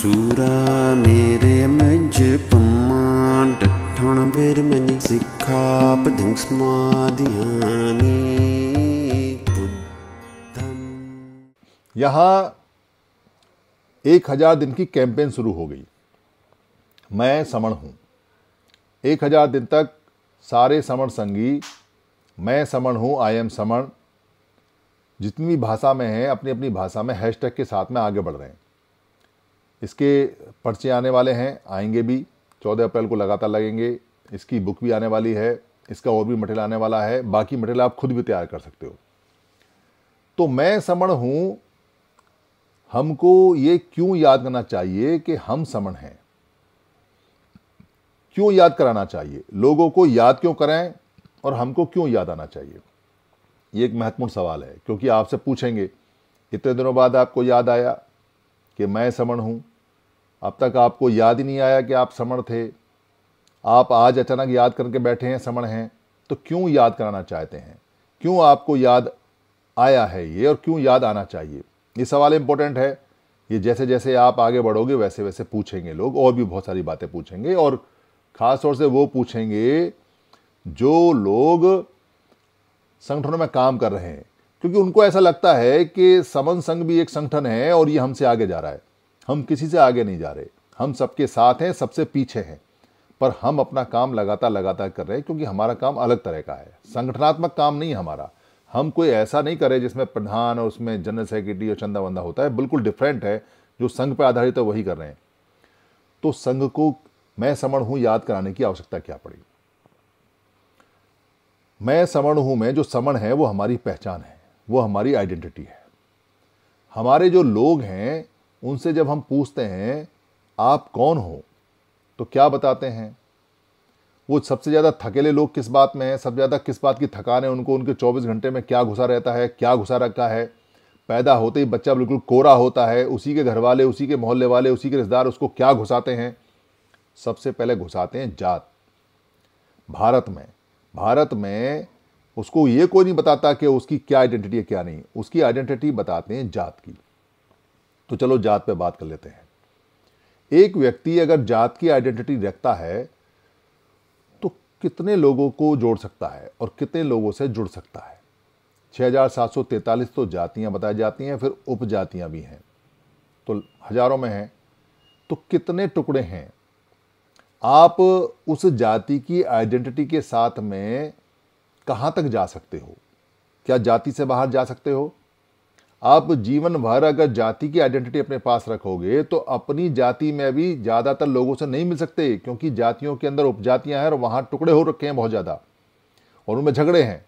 सूरा मेरे ਮਜ पमान ਡਠਣ बेर ਮਨੀ सिखा पदिंग ਸਮਾਧਿਆਨੀ यहाँ एक हज़ार दिन की कैंपेन शुरू हो गई मैं समण हूँ एक हज़ार दिन तक सारे समण संगी मैं समण हूँ आई एम समण जितनी भी भाषा में हैं अपनी अपनी भाषा में हैशटैग के साथ में आगे बढ़ रहे हैं इसके पर्चे आने वाले हैं आएंगे भी चौदह अप्रैल को लगातार लगेंगे इसकी बुक भी आने वाली है इसका और भी मटेरियल आने वाला है बाकी मटेरियल आप खुद भी तैयार कर सकते हो तो मैं समण हूँ हमको ये क्यों याद करना चाहिए कि हम समण हैं क्यों याद कराना चाहिए लोगों को याद क्यों कराएं और हमको क्यों याद आना चाहिए ये एक महत्वपूर्ण सवाल है क्योंकि आपसे पूछेंगे इतने दिनों बाद आपको याद आया कि मैं समण हूँ अब तक आपको याद ही नहीं आया कि आप समण थे आप आज अचानक याद करके बैठे हैं समण हैं तो क्यों याद कराना चाहते हैं क्यों आपको याद आया है ये और क्यों याद आना चाहिए ये सवाल इम्पोर्टेंट है ये जैसे जैसे आप आगे बढ़ोगे वैसे वैसे पूछेंगे लोग और भी बहुत सारी बातें पूछेंगे और ख़ास तौर से वो पूछेंगे जो लोग संगठनों में काम कर रहे हैं क्योंकि उनको ऐसा लगता है कि समन संघ भी एक संगठन है और ये हमसे आगे जा रहा है हम किसी से आगे नहीं जा रहे हम सबके साथ हैं सबसे पीछे हैं पर हम अपना काम लगातार लगातार कर रहे हैं क्योंकि हमारा काम अलग तरह का है संगठनात्मक काम नहीं हमारा हम कोई ऐसा नहीं करें जिसमें प्रधान और उसमें जनरल सेक्रेटरी और चंदा वंदा होता है बिल्कुल डिफरेंट है जो संघ पर आधारित है वही कर रहे हैं तो संघ को मैं समण हूं याद कराने की आवश्यकता क्या पड़ी मैं समण हूं मैं जो समण है वो हमारी पहचान है वो हमारी आइडेंटिटी है हमारे जो लोग हैं उनसे जब हम पूछते हैं आप कौन हो तो क्या बताते हैं वो सबसे ज़्यादा थकेले लोग किस बात में हैं सबसे ज़्यादा किस बात की थकान है उनको उनके 24 घंटे में क्या घुसा रहता है क्या घुसा रखा है पैदा होते ही बच्चा बिल्कुल कोरा होता है उसी के घर वाले उसी के मोहल्ले वाले उसी के रिश्तेदार उसको क्या घुसाते हैं सबसे पहले घुसाते हैं जात भारत में भारत में उसको ये कोई नहीं बताता कि उसकी क्या आइडेंटिटी है क्या नहीं उसकी आइडेंटिटी बताते हैं जात की तो चलो जात पे बात कर लेते हैं एक व्यक्ति अगर जात की आइडेंटिटी रखता है तो कितने लोगों को जोड़ सकता है और कितने लोगों से जुड़ सकता है 6743 तो जातियां बताई जाती हैं फिर उपजातियां भी हैं तो हजारों में हैं तो कितने टुकड़े हैं आप उस जाति की आइडेंटिटी के साथ में कहां तक जा सकते हो क्या जाति से बाहर जा सकते हो आप जीवन भर अगर जाति की आइडेंटिटी अपने पास रखोगे तो अपनी जाति में भी ज़्यादातर लोगों से नहीं मिल सकते क्योंकि जातियों के अंदर उपजातियां हैं और वहां टुकड़े हो रखे हैं बहुत ज़्यादा और उनमें झगड़े हैं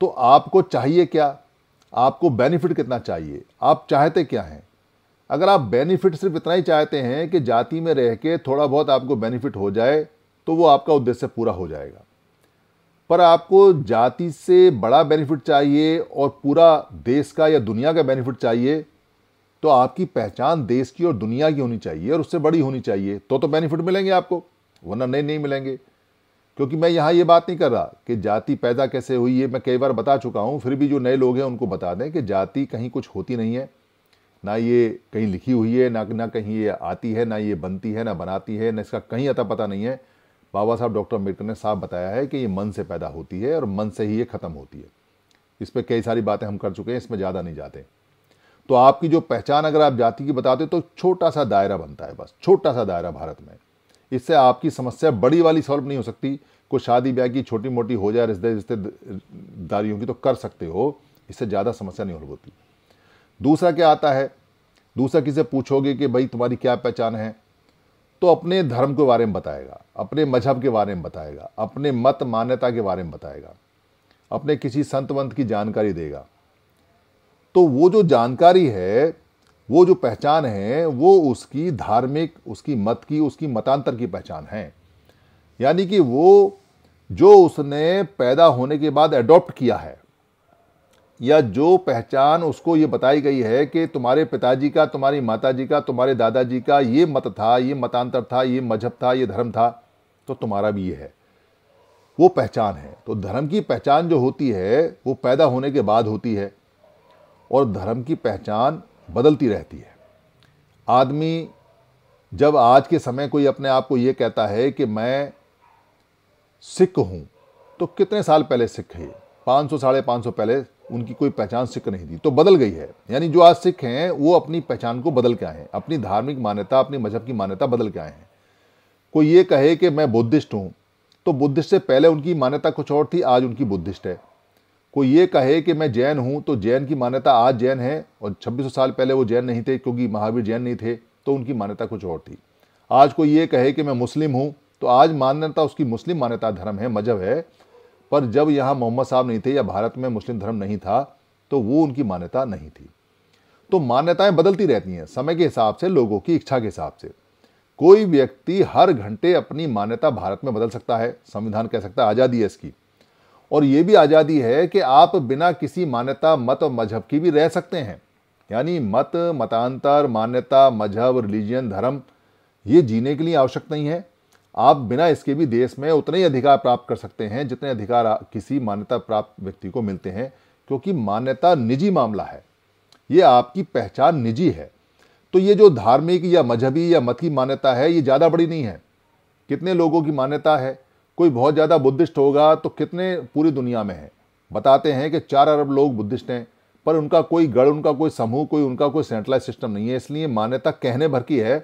तो आपको चाहिए क्या आपको बेनिफिट कितना चाहिए आप चाहते क्या हैं अगर आप बेनिफिट सिर्फ इतना ही चाहते हैं कि जाति में रह के थोड़ा बहुत आपको बेनिफिट हो जाए तो वो आपका उद्देश्य पूरा हो जाएगा पर आपको जाति से बड़ा बेनिफिट चाहिए और पूरा देश का या दुनिया का बेनिफिट चाहिए तो आपकी पहचान देश की और दुनिया की होनी चाहिए और उससे बड़ी होनी चाहिए तो तो बेनिफिट मिलेंगे आपको वरना नहीं नहीं मिलेंगे क्योंकि मैं यहाँ ये बात नहीं कर रहा कि जाति पैदा कैसे हुई है मैं कई बार बता चुका हूँ फिर भी जो नए लोग हैं उनको बता दें कि जाति कहीं कुछ होती नहीं है ना ये कहीं लिखी हुई है ना ना कहीं ये आती है ना ये बनती है ना बनाती है ना इसका कहीं अता पता नहीं है बाबा साहब डॉक्टर अम्बेडकर ने साफ बताया है कि ये मन से पैदा होती है और मन से ही ये ख़त्म होती है इस पर कई सारी बातें हम कर चुके हैं इसमें ज़्यादा नहीं जाते तो आपकी जो पहचान अगर आप जाति की बताते तो छोटा सा दायरा बनता है बस छोटा सा दायरा भारत में इससे आपकी समस्या बड़ी वाली सॉल्व नहीं हो सकती कोई शादी ब्याह की छोटी मोटी हो जाए रिश्ते रिश्तेदारियों की तो कर सकते हो इससे ज़्यादा समस्या नहीं होती दूसरा क्या आता है दूसरा किसे पूछोगे कि भाई तुम्हारी क्या पहचान है तो अपने धर्म के बारे में बताएगा अपने मजहब के बारे में बताएगा अपने मत मान्यता के बारे में बताएगा अपने किसी संत की जानकारी देगा तो वो जो जानकारी है वो जो पहचान है वो उसकी धार्मिक उसकी मत की उसकी मतांतर की पहचान है यानी कि वो जो उसने पैदा होने के बाद एडॉप्ट किया है या जो पहचान उसको ये बताई गई है कि तुम्हारे पिताजी का तुम्हारी माताजी का तुम्हारे दादाजी का ये मत था ये मतांतर था ये मजहब था ये धर्म था तो तुम्हारा भी ये है वो पहचान है तो धर्म की पहचान जो होती है वो पैदा होने के बाद होती है और धर्म की पहचान बदलती रहती है आदमी जब आज के समय कोई अपने आप को ये कहता है कि मैं सिख हूँ तो कितने साल पहले सिख है पाँच सौ साढ़े पाँच सौ पहले उनकी कोई पहचान सिख नहीं थी तो बदल गई है यानी जो आज सिख हैं वो अपनी पहचान को बदल के आए हैं अपनी धार्मिक मान्यता अपनी मजहब की मान्यता बदल के आए हैं कोई ये कहे कि मैं बुद्धिस्ट हूँ तो बुद्धिस्ट से पहले उनकी मान्यता कुछ और थी आज उनकी बुद्धिस्ट है कोई ये कहे कि मैं जैन हूँ तो जैन की मान्यता आज जैन है और छब्बीस साल पहले वो जैन नहीं थे क्योंकि महावीर जैन नहीं थे तो उनकी मान्यता कुछ और थी आज कोई ये कहे कि मैं मुस्लिम हूँ तो आज मान्यता उसकी मुस्लिम मान्यता धर्म है मजहब है पर जब यहाँ मोहम्मद साहब नहीं थे या भारत में मुस्लिम धर्म नहीं था तो वो उनकी मान्यता नहीं थी तो मान्यताएं बदलती रहती हैं समय के हिसाब से लोगों की इच्छा के हिसाब से कोई व्यक्ति हर घंटे अपनी मान्यता भारत में बदल सकता है संविधान कह सकता है आज़ादी है इसकी और ये भी आज़ादी है कि आप बिना किसी मान्यता मत और मजहब की भी रह सकते हैं यानी मत मतांतर मान्यता मजहब रिलीजियन धर्म ये जीने के लिए आवश्यक नहीं है आप बिना इसके भी देश में उतने ही अधिकार प्राप्त कर सकते हैं जितने अधिकार किसी मान्यता प्राप्त व्यक्ति को मिलते हैं क्योंकि मान्यता निजी मामला है ये आपकी पहचान निजी है तो ये जो धार्मिक या मजहबी या मत की मान्यता है ये ज़्यादा बड़ी नहीं है कितने लोगों की मान्यता है कोई बहुत ज़्यादा बुद्धिस्ट होगा तो कितने पूरी दुनिया में है बताते हैं कि चार अरब लोग बुद्धिस्ट हैं पर उनका कोई गढ़ उनका कोई समूह कोई उनका कोई सेंट्रलाइज सिस्टम नहीं है इसलिए मान्यता कहने भर की है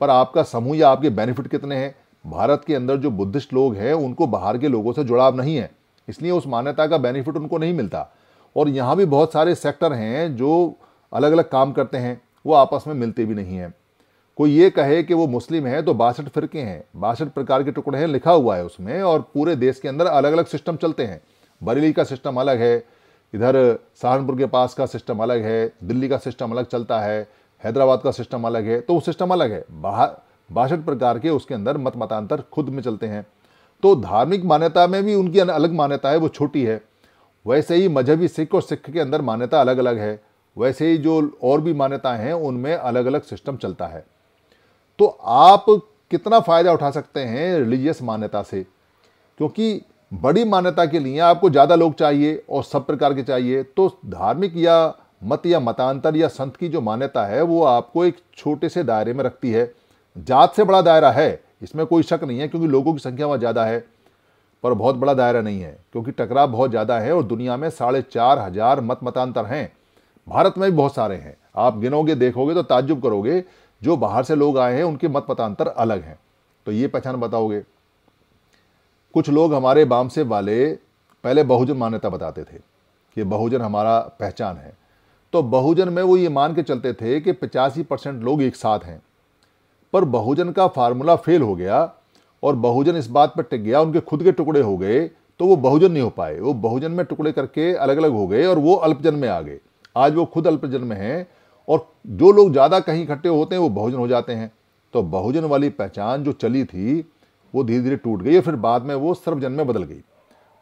पर आपका समूह या आपके बेनिफिट कितने हैं भारत के अंदर जो बुद्धिस्ट लोग हैं उनको बाहर के लोगों से जुड़ाव नहीं है इसलिए उस मान्यता का बेनिफिट उनको नहीं मिलता और यहाँ भी बहुत सारे सेक्टर हैं जो अलग अलग काम करते हैं वो आपस में मिलते भी नहीं हैं कोई ये कहे कि वो मुस्लिम है तो बासठ फिरके हैं बासठ प्रकार के टुकड़े हैं लिखा हुआ है उसमें और पूरे देश के अंदर अलग अलग सिस्टम चलते हैं बरेली का सिस्टम अलग है इधर सहारनपुर के पास का सिस्टम अलग है दिल्ली का सिस्टम अलग चलता है हैदराबाद का सिस्टम अलग है तो वो सिस्टम अलग है बाहर बासठ प्रकार के उसके अंदर मत मतांतर खुद में चलते हैं तो धार्मिक मान्यता में भी उनकी अलग मान्यता है वो छोटी है वैसे ही मजहबी सिख और सिख के अंदर मान्यता अलग अलग है वैसे ही जो और भी मान्यताएं हैं उनमें अलग अलग सिस्टम चलता है तो आप कितना फ़ायदा उठा सकते हैं रिलीजियस मान्यता से क्योंकि बड़ी मान्यता के लिए आपको ज़्यादा लोग चाहिए और सब प्रकार के चाहिए तो धार्मिक या मत या मतांतर या संत की जो मान्यता है वो आपको एक छोटे से दायरे में रखती है जात से बड़ा दायरा है इसमें कोई शक नहीं है क्योंकि लोगों की संख्या वहाँ ज़्यादा है पर बहुत बड़ा दायरा नहीं है क्योंकि टकराव बहुत ज़्यादा है और दुनिया में साढ़े चार हज़ार मत मतांतर हैं भारत में भी बहुत सारे हैं आप गिनोगे देखोगे तो ताज्जुब करोगे जो बाहर से लोग आए हैं उनके मत मतांतर अलग हैं तो ये पहचान बताओगे कुछ लोग हमारे बामसे वाले पहले बहुजन मान्यता बताते थे कि बहुजन हमारा पहचान है तो बहुजन में वो ये मान के चलते थे कि पचासी परसेंट लोग एक साथ हैं पर बहुजन का फार्मूला फेल हो गया और बहुजन इस बात पर टिक गया उनके खुद के टुकड़े हो गए तो वो बहुजन नहीं हो पाए वो बहुजन में टुकड़े करके अलग अलग हो गए और वो अल्पजन में आ गए आज वो खुद अल्पजन में हैं और जो लोग ज़्यादा कहीं इकट्ठे होते हैं वो बहुजन हो जाते हैं तो बहुजन वाली पहचान जो चली थी वो धीरे धीरे टूट गई और फिर बाद में वो सर्वजन में बदल गई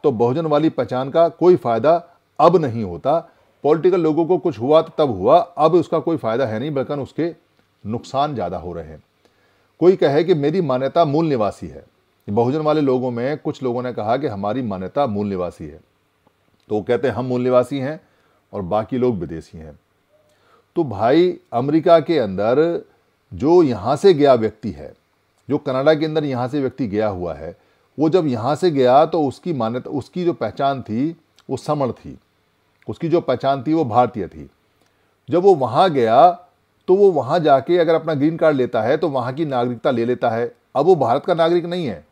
तो बहुजन वाली पहचान का कोई फ़ायदा अब नहीं होता पॉलिटिकल लोगों को कुछ हुआ तो तब हुआ अब उसका कोई फ़ायदा है नहीं बल्कि उसके नुकसान ज़्यादा हो रहे हैं कोई कहे कि मेरी मान्यता मूल निवासी है बहुजन वाले लोगों में कुछ लोगों ने कहा कि हमारी मान्यता मूल निवासी है तो वो कहते हैं हम मूल निवासी हैं और बाकी लोग विदेशी हैं तो भाई अमेरिका के अंदर जो यहाँ से गया व्यक्ति है जो कनाडा के अंदर यहाँ से व्यक्ति गया हुआ है वो जब यहाँ से गया तो उसकी मान्यता उसकी जो पहचान थी वो समण थी उसकी जो पहचान थी वो भारतीय थी जब वो वहाँ गया तो वो वहाँ जाके अगर अपना ग्रीन कार्ड लेता है तो वहाँ की नागरिकता ले लेता है अब वो भारत का नागरिक नहीं है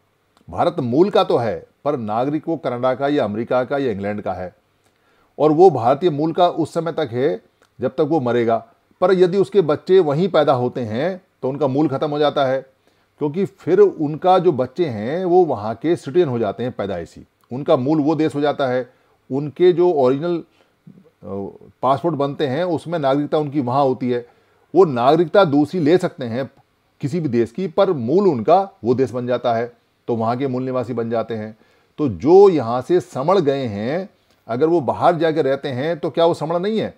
भारत मूल का तो है पर नागरिक वो कनाडा का या अमेरिका का या इंग्लैंड का है और वो भारतीय मूल का उस समय तक है जब तक वो मरेगा पर यदि उसके बच्चे वहीं पैदा होते हैं तो उनका मूल ख़त्म हो जाता है क्योंकि फिर उनका जो बच्चे हैं वो वहाँ के सिटीजन हो जाते हैं पैदाइशी उनका मूल वो देश हो जाता है उनके जो ओरिजिनल पासपोर्ट बनते हैं उसमें नागरिकता उनकी वहाँ होती है वो नागरिकता दूसरी ले सकते हैं किसी भी देश की पर मूल उनका वो देश बन जाता है तो वहाँ के मूल निवासी बन जाते हैं तो जो यहाँ से समण गए हैं अगर वो बाहर जाकर रहते हैं तो क्या वो समण नहीं है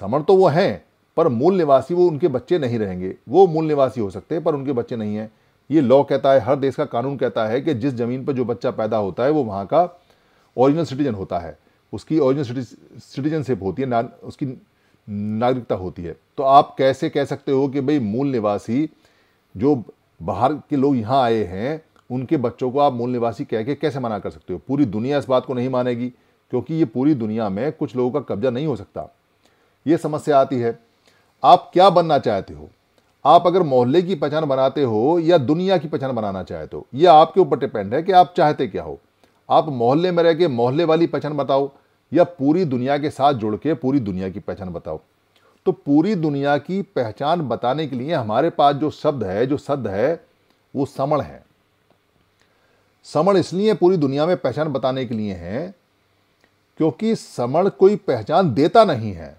समण तो वो हैं पर मूल निवासी वो उनके बच्चे नहीं रहेंगे वो मूल निवासी हो सकते हैं पर उनके बच्चे नहीं हैं ये लॉ कहता है हर देश का कानून कहता है कि जिस ज़मीन पर जो बच्चा पैदा होता है वो वहाँ का ओरिजिनल सिटीजन होता है उसकी ओरिजिनल सिटीजनशिप होती है उसकी नागरिकता होती है तो आप कैसे कह सकते हो कि भाई मूल निवासी जो बाहर के लोग यहाँ आए हैं उनके बच्चों को आप मूल निवासी कह के कैसे मना कर सकते हो पूरी दुनिया इस बात को नहीं मानेगी क्योंकि ये पूरी दुनिया में कुछ लोगों का कब्जा नहीं हो सकता ये समस्या आती है आप क्या बनना चाहते हो आप अगर मोहल्ले की पहचान बनाते हो या दुनिया की पहचान बनाना चाहते हो यह आपके ऊपर डिपेंड है कि आप चाहते क्या हो आप मोहल्ले में रह के मोहल्ले वाली पहचान बताओ या पूरी दुनिया के साथ जुड़ के पूरी दुनिया की पहचान बताओ तो पूरी दुनिया की पहचान बताने के लिए हमारे पास जो शब्द है जो शब्द है वो समण है समण इसलिए पूरी दुनिया में पहचान बताने के लिए है क्योंकि समण कोई पहचान देता नहीं है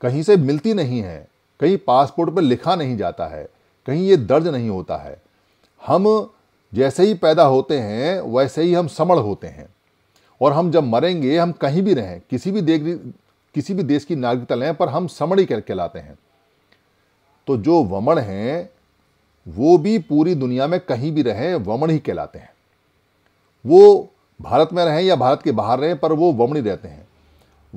कहीं से मिलती नहीं है कहीं पासपोर्ट पर लिखा नहीं जाता है कहीं ये दर्ज नहीं होता है हम जैसे ही पैदा होते हैं वैसे ही हम समण होते हैं और हम जब मरेंगे हम कहीं भी रहें किसी भी देख किसी भी देश की नागरिकता लें पर हम समणी करके लाते हैं तो जो वमण हैं वो भी पूरी दुनिया में कहीं भी रहें वमण ही कहलाते हैं वो भारत में रहें या भारत के बाहर रहें पर वो वमणी रहते हैं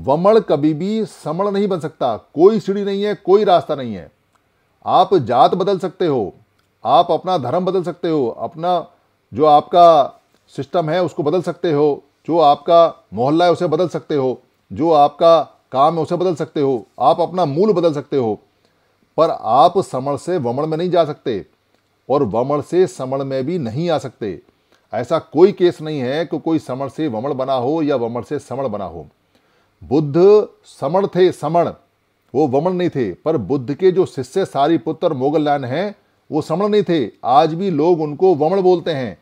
वमण कभी भी समण नहीं बन सकता कोई सीढ़ी नहीं है कोई रास्ता नहीं है आप जात बदल सकते हो आप अपना धर्म बदल सकते हो अपना जो आपका सिस्टम है उसको बदल सकते हो जो आपका मोहल्ला है उसे बदल सकते हो जो आपका काम है उसे बदल सकते हो आप अपना मूल बदल सकते हो पर आप समण से वमण में नहीं जा सकते और वमण से समण में भी नहीं आ सकते ऐसा कोई केस नहीं है कि कोई समण से वमण बना हो या वमण से समण बना हो बुद्ध समण थे समण वो वमण नहीं थे पर बुद्ध के जो शिष्य सारी पुत्र मोगललान हैं वो समण नहीं थे आज भी लोग उनको वमण बोलते हैं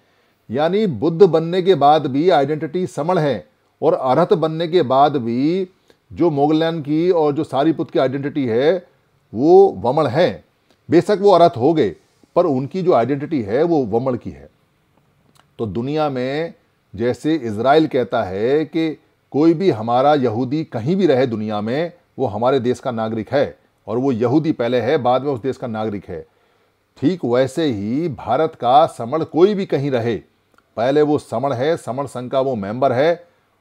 यानी बुद्ध बनने के बाद भी आइडेंटिटी समण है और अर्हत बनने के बाद भी जो मोगलैन की और जो सारी पुत्र की आइडेंटिटी है वो वमण है बेशक वो अर्थ हो गए पर उनकी जो आइडेंटिटी है वो वमण की है तो दुनिया में जैसे इसराइल कहता है कि कोई भी हमारा यहूदी कहीं भी रहे दुनिया में वो हमारे देश का नागरिक है और वो यहूदी पहले है बाद में उस देश का नागरिक है ठीक वैसे ही भारत का समण कोई भी कहीं रहे पहले वो समण है समण संघ का वो मेंबर है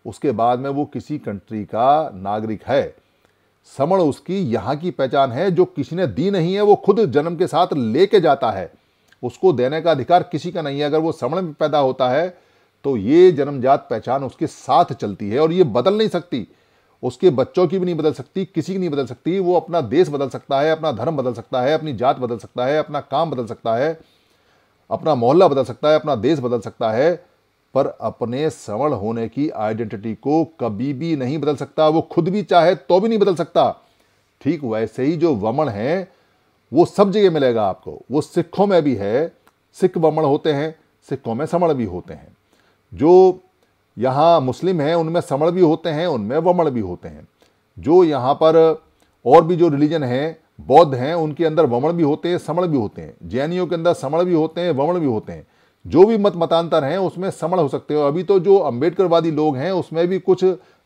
उसके बाद में वो किसी कंट्री का नागरिक है समण उसकी यहाँ की पहचान है जो किसी ने दी नहीं है वो खुद जन्म के साथ लेके जाता है उसको देने का अधिकार किसी का नहीं है अगर वो समण में पैदा होता है तो ये जन्मजात पहचान उसके साथ चलती है और ये बदल नहीं सकती उसके बच्चों की भी नहीं बदल सकती किसी की नहीं बदल सकती वो अपना देश बदल सकता है अपना धर्म बदल सकता है अपनी जात बदल सकता है अपना काम बदल सकता है अपना मोहल्ला बदल सकता है अपना देश बदल सकता है पर अपने सवर्ण होने की आइडेंटिटी को कभी भी नहीं बदल सकता वो खुद भी चाहे तो भी नहीं बदल सकता ठीक वैसे ही जो वमण है वो सब जगह मिलेगा आपको वो सिखों में भी है सिख वमण होते हैं सिखों में समण भी होते हैं जो यहाँ मुस्लिम हैं उनमें समण भी होते हैं उनमें वमण भी होते हैं जो यहाँ पर और भी जो रिलीजन हैं बौद्ध हैं उनके अंदर वमण भी होते हैं समण भी होते हैं जैनियों के अंदर समण भी होते हैं वमण भी होते हैं जो भी मत मतांतर हैं उसमें समण हो सकते हो अभी तो जो अम्बेडकरवादी लोग हैं उसमें भी कुछ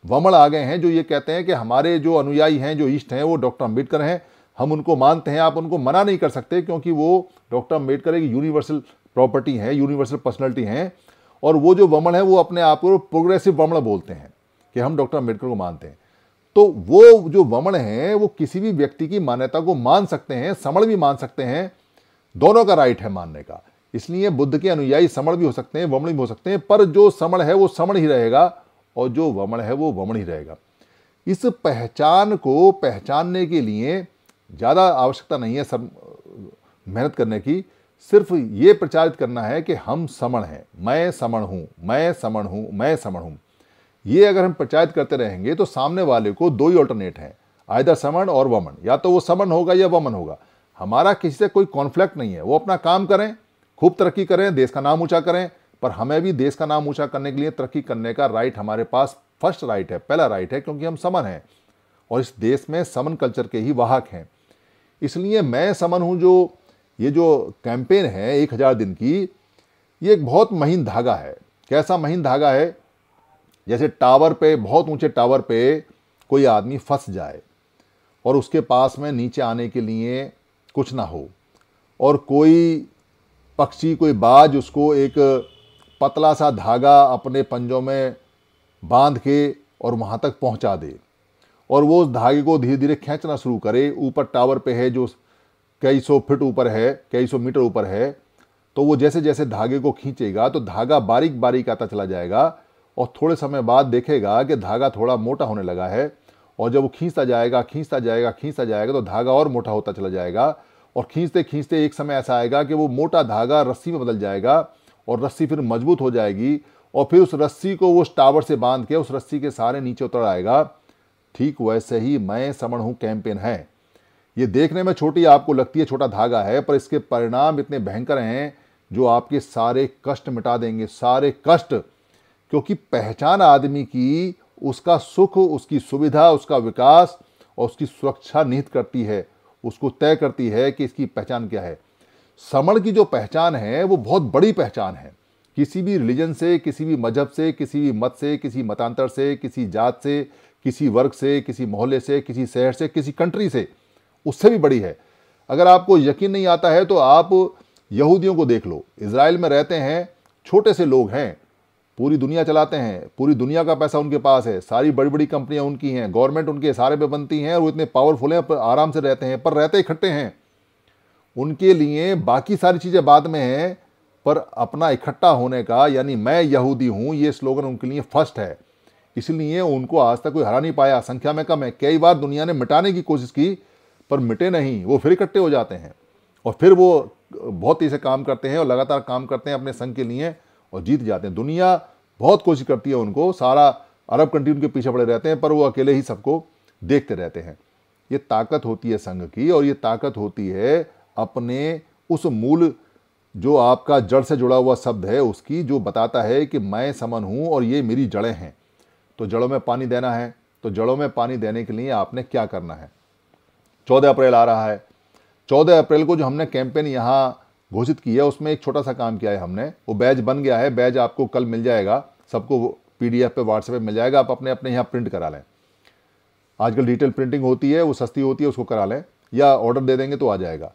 वमण आ गए हैं जो ये कहते हैं कि हमारे जो अनुयायी हैं जो इष्ट हैं वो डॉक्टर अम्बेडकर हैं हम उनको मानते हैं आप उनको मना नहीं कर सकते क्योंकि वो डॉक्टर अम्बेडकर एक यूनिवर्सल प्रॉपर्टी है यूनिवर्सल पर्सनैलिटी हैं और वो जो वमण है वो अपने आप को प्रोग्रेसिव वमण बोलते हैं कि हम डॉक्टर अम्बेडकर को मानते हैं तो वो जो वमण हैं वो किसी भी व्यक्ति की मान्यता को मान सकते हैं समण भी मान सकते हैं दोनों का राइट है मानने का इसलिए बुद्ध के अनुयायी समण भी हो सकते हैं वमण भी हो सकते हैं पर जो समण है वो समण ही रहेगा और जो वमण है वो वमण ही रहेगा इस पहचान को पहचानने के लिए ज़्यादा आवश्यकता नहीं है सब मेहनत करने की सिर्फ ये प्रचारित करना है कि हम समण हैं मैं समण हूँ मैं समण हूँ मैं समण हूँ ये अगर हम पंचायत करते रहेंगे तो सामने वाले को दो ही ऑल्टरनेट हैं आयदा समन और वमन या तो वो समन होगा या वमन होगा हमारा किसी से कोई कॉन्फ्लिक्ट नहीं है वो अपना काम करें खूब तरक्की करें देश का नाम ऊँचा करें पर हमें भी देश का नाम ऊँचा करने के लिए तरक्की करने का राइट हमारे पास फर्स्ट राइट है पहला राइट है क्योंकि हम समन हैं और इस देश में समन कल्चर के ही वाहक हैं इसलिए मैं समन हूँ जो ये जो कैंपेन है एक हज़ार दिन की ये एक बहुत महीन धागा है कैसा महीन धागा है जैसे टावर पे बहुत ऊंचे टावर पे कोई आदमी फंस जाए और उसके पास में नीचे आने के लिए कुछ ना हो और कोई पक्षी कोई बाज उसको एक पतला सा धागा अपने पंजों में बांध के और वहाँ तक पहुँचा दे और वो उस धागे को धीरे धीरे खींचना शुरू करे ऊपर टावर पे है जो कई सौ फिट ऊपर है कई सौ मीटर ऊपर है तो वो जैसे जैसे धागे को खींचेगा तो धागा बारीक बारीक आता चला जाएगा और थोड़े समय बाद देखेगा कि धागा थोड़ा मोटा होने लगा है और जब वो खींचता जाएगा खींचता जाएगा खींचता जाएगा तो धागा और मोटा होता चला जाएगा और खींचते खींचते एक समय ऐसा आएगा कि वो मोटा धागा रस्सी में बदल जाएगा और रस्सी फिर मजबूत हो जाएगी और फिर उस रस्सी को वो टावर से बांध के उस रस्सी के सहारे नीचे उतर आएगा ठीक वैसे ही मैं समण हूँ कैंपेन है ये देखने में छोटी आपको लगती है छोटा धागा है पर इसके परिणाम इतने भयंकर हैं जो आपके सारे कष्ट मिटा देंगे सारे कष्ट क्योंकि पहचान आदमी की उसका सुख उसकी सुविधा उसका विकास और उसकी सुरक्षा निहित करती है उसको तय करती है कि इसकी पहचान क्या है श्रमण की जो पहचान है वो बहुत बड़ी पहचान है किसी भी रिलीजन से किसी भी मजहब से किसी भी मत से किसी मतांतर से किसी जात से किसी वर्ग से किसी मोहल्ले से किसी शहर से किसी कंट्री से उससे भी बड़ी है अगर आपको यकीन नहीं आता है तो आप यहूदियों को देख लो इसराइल में रहते हैं छोटे से लोग हैं पूरी दुनिया चलाते हैं पूरी दुनिया का पैसा उनके पास है सारी बड़ी बड़ी कंपनियां उनकी हैं गवर्नमेंट उनके इशारे पे बनती हैं और वो इतने पावरफुल हैं पर आराम से रहते हैं पर रहते इकट्ठे हैं उनके लिए बाकी सारी चीज़ें बाद में हैं पर अपना इकट्ठा होने का यानी मैं यहूदी हूँ ये स्लोगन उनके लिए फर्स्ट है इसलिए उनको आज तक कोई हरा नहीं पाया संख्या में कम है कई बार दुनिया ने मिटाने की कोशिश की पर मिटे नहीं वो फिर इकट्ठे हो जाते हैं और फिर वो बहुत ही से काम करते हैं और लगातार काम करते हैं अपने संघ के लिए और जीत जाते हैं दुनिया बहुत कोशिश करती है उनको सारा अरब कंट्री उनके पीछे पड़े रहते हैं पर वो अकेले ही सबको देखते रहते हैं ये ताकत होती है संघ की और ये ताकत होती है अपने उस मूल जो आपका जड़ से जुड़ा हुआ शब्द है उसकी जो बताता है कि मैं समन हूँ और ये मेरी जड़ें हैं तो जड़ों में पानी देना है तो जड़ों में पानी देने के लिए आपने क्या करना है चौदह अप्रैल आ रहा है चौदह अप्रैल को जो हमने कैंपेन यहाँ घोषित की है उसमें एक छोटा सा काम किया है हमने वो बैज बन गया है बैज आपको कल मिल जाएगा सबको पी डी एफ पे व्हाट्सएप पे मिल जाएगा आप अपने अपने यहाँ प्रिंट करा लें आजकल डिटेल प्रिंटिंग होती है वो सस्ती होती है उसको करा लें या ऑर्डर दे देंगे तो आ जाएगा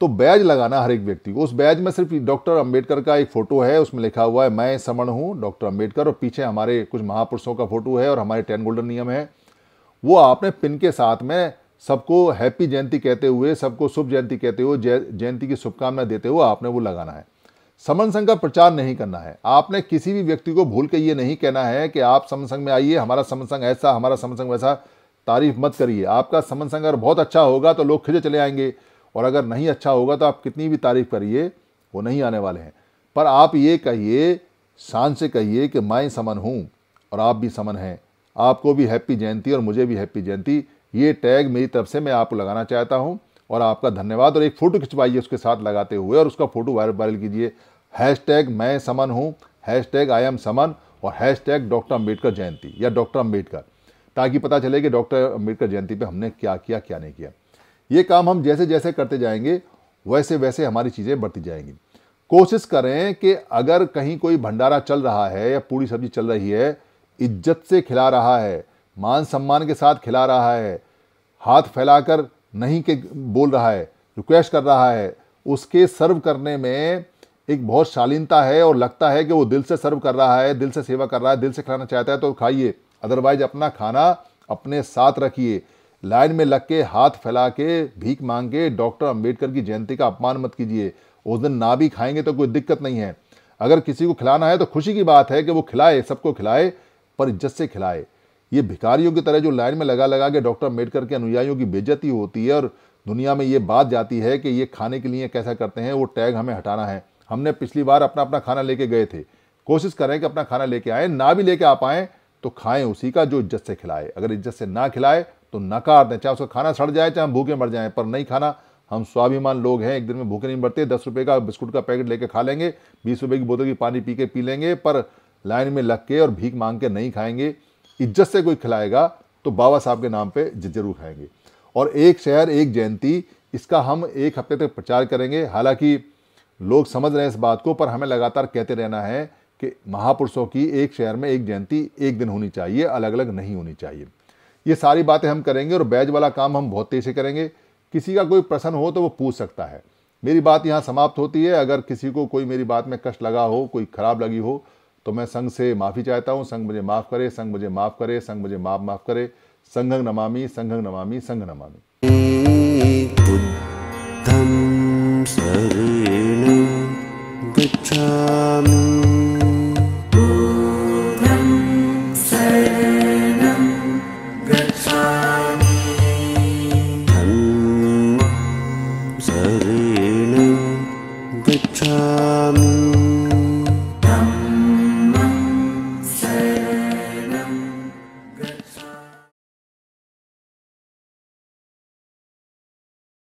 तो बैज लगाना हर एक व्यक्ति को उस बैज में सिर्फ डॉक्टर अंबेडकर का एक फ़ोटो है उसमें लिखा हुआ है मैं समण हूँ डॉक्टर अंबेडकर और पीछे हमारे कुछ महापुरुषों का फोटो है और हमारे टेन गोल्डन नियम है वो आपने पिन के साथ में सबको हैप्पी जयंती कहते हुए सबको शुभ जयंती कहते हुए जयंती की शुभकामना देते हुए आपने वो लगाना है समन संघ का प्रचार नहीं करना है आपने किसी भी व्यक्ति को भूल के ये नहीं कहना है कि आप समन संघ में आइए हमारा समन संघ ऐसा हमारा समन संघ वैसा तारीफ मत करिए आपका समन संघ अगर बहुत अच्छा होगा तो लोग खिजे चले आएंगे और अगर नहीं अच्छा होगा तो आप कितनी भी तारीफ करिए वो नहीं आने वाले हैं पर आप ये कहिए शान से कहिए कि मैं समन हूँ और आप भी समन हैं आपको भी हैप्पी जयंती और मुझे भी हैप्पी जयंती ये टैग मेरी तरफ से मैं आपको लगाना चाहता हूँ और आपका धन्यवाद और एक फ़ोटो खिंचवाइए उसके साथ लगाते हुए और उसका फ़ोटो वायरल वायरल कीजिए हैश टैग मैं समन हूँ हैश टैग आई एम समन और hashtag doctor Ambedkar Jayanti या डॉक्टर अम्बेडकर ताकि पता चले कि डॉक्टर अम्बेडकर जयंती पर हमने क्या किया क्या नहीं किया ये काम हम जैसे जैसे करते जाएंगे वैसे वैसे हमारी चीज़ें बढ़ती जाएंगी कोशिश करें कि अगर कहीं कोई भंडारा चल रहा है या पूरी सब्जी चल रही है इज्जत से खिला रहा है मान सम्मान के साथ खिला रहा है हाथ फैलाकर नहीं के बोल रहा है रिक्वेस्ट कर रहा है उसके सर्व करने में एक बहुत शालीनता है और लगता है कि वो दिल से सर्व कर रहा है दिल से सेवा कर रहा है दिल से खिलाना चाहता है तो खाइए अदरवाइज अपना खाना अपने साथ रखिए लाइन में लग के हाथ फैला के भीख मांग के डॉक्टर अंबेडकर की जयंती का अपमान मत कीजिए उस दिन ना भी खाएंगे तो कोई दिक्कत नहीं है अगर किसी को खिलाना है तो खुशी की बात है कि वो खिलाए सबको खिलाए पर इज्जत से खिलाए ये भिखारियों की तरह जो लाइन में लगा लगा के डॉक्टर अम्बेडकर के अनुयायियों की बेजती होती है और दुनिया में ये बात जाती है कि ये खाने के लिए कैसा करते हैं वो टैग हमें हटाना है हमने पिछली बार अपना अपना खाना लेके गए थे कोशिश करें कि अपना खाना लेके आए ना भी लेके आ पाएं तो खाएं उसी का जो इज्जत से खिलाए अगर इज्जत से ना खिलाए तो नकार दें चाहे उसका खाना सड़ जाए चाहे हम भूखे मर जाएं पर नहीं खाना हम स्वाभिमान लोग हैं एक दिन में भूखे नहीं मरते दस रुपये का बिस्कुट का पैकेट लेके खा लेंगे बीस रुपये की बोतल की पानी पी के पी लेंगे पर लाइन में लग के और भीख मांग के नहीं खाएंगे इज्जत से कोई खिलाएगा तो बाबा साहब के नाम पे जरूर खाएंगे और एक शहर एक जयंती इसका हम एक हफ्ते तक प्रचार करेंगे हालांकि लोग समझ रहे हैं इस बात को पर हमें लगातार कहते रहना है कि महापुरुषों की एक शहर में एक जयंती एक दिन होनी चाहिए अलग अलग नहीं होनी चाहिए ये सारी बातें हम करेंगे और बैज वाला काम हम बहुत तेज़ी से करेंगे किसी का कोई प्रश्न हो तो वो पूछ सकता है मेरी बात यहाँ समाप्त होती है अगर किसी को कोई मेरी बात में कष्ट लगा हो कोई ख़राब लगी हो तो मैं संघ से माफ़ी चाहता हूँ संघ मुझे माफ़ करे संघ मुझे माफ़ करे संघ मुझे माफ माफ़ करे संघंग नमामि संघंग नमामि संघ नमामि गच्छा